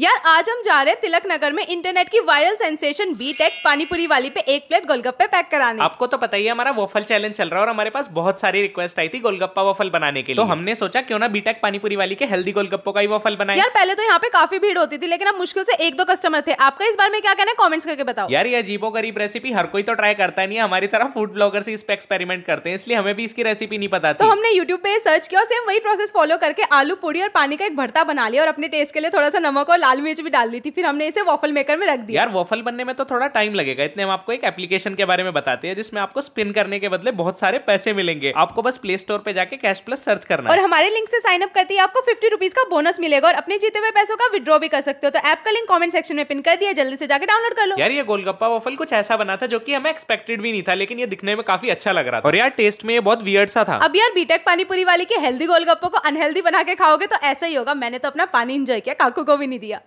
यार आज हम जा रहे हैं तिलक नगर में इंटरनेट की viral sensation B tech panipuri वाली पे एक प्लेट गोलगप्पे पैक कराने आपको तो पता ही है हमारा वोफल चैलेंज चल रहा है और हमारे पास बहुत सारी रिक्वेस्ट आई थी गोलगप्पा वोफल बनाने के तो लिए तो हमने सोचा क्यों ना बी टेक पानीपुरी वाली के हेल्दी गोलगप्पो का ही वोफल बनाए यार पहले तो यहाँ पे काफी भीड़ होती थी लेकिन अब मुश्किल से एक दो कस्टमर थे आपका इस बार में क्या कहना है कॉमेंट्स करके बताओ यार ये अजीबो गरीब रेसिपी हर कोई तो ट्राई करता नहीं है हमारी तरह फूड ब्लॉगर से इस पे एक्सपेरिमेंट करते हैं इसलिए हमें भी इसकी रेसिपी नहीं पता तो हमने यूट्यूब पे सर्च किया और सेम वही प्रोसेस फॉलो करके आलू पूरी और पानी का एक भरता बना लिया और अपने टेस्ट के लिए थोड़ा सा नमक और दाल मिर्च भी डाल ली थी फिर हमने इसे वॉफल मेकर में रख दिया यार वॉफल बनने में तो थोड़ा टाइम लगेगा इतने हम आपको एक एप्लीकेशन के बारे में बताते हैं जिसमें आपको स्पिन करने के बदले बहुत सारे पैसे मिलेंगे आपको बस प्ले स्टोर पे जाके कैश प्लस सर्च करना और हमारे लिंक से साइन अप करते ही आपको फिफ्टी रुपीज का बोनस मिलेगा और अपने जीते हुए पैसों का विद्रॉ भी कर सकते हो तो ऐप का लिंक कॉमेंट सेक्शन में पिन कर दिया जल्दी से जाकर डाउनलोड कर लो यार ये गोलगप्पा वॉफल कुछ ऐसा बना था जो की हमें एक्सपेक्टेड भी नहीं था लेकिन ये दिखने में काफी अच्छा लग रहा था और यार टेस्ट में ये बहुत वियर्ड सा था अब यार बीटेक पानीपुरी वाली की हेल्दी गोलगप्पा को अनहेल्दी बना के खाओगे तो ऐसा ही होगा मैंने तो अपना पानी इंजॉय किया काकू को भी नहीं दिया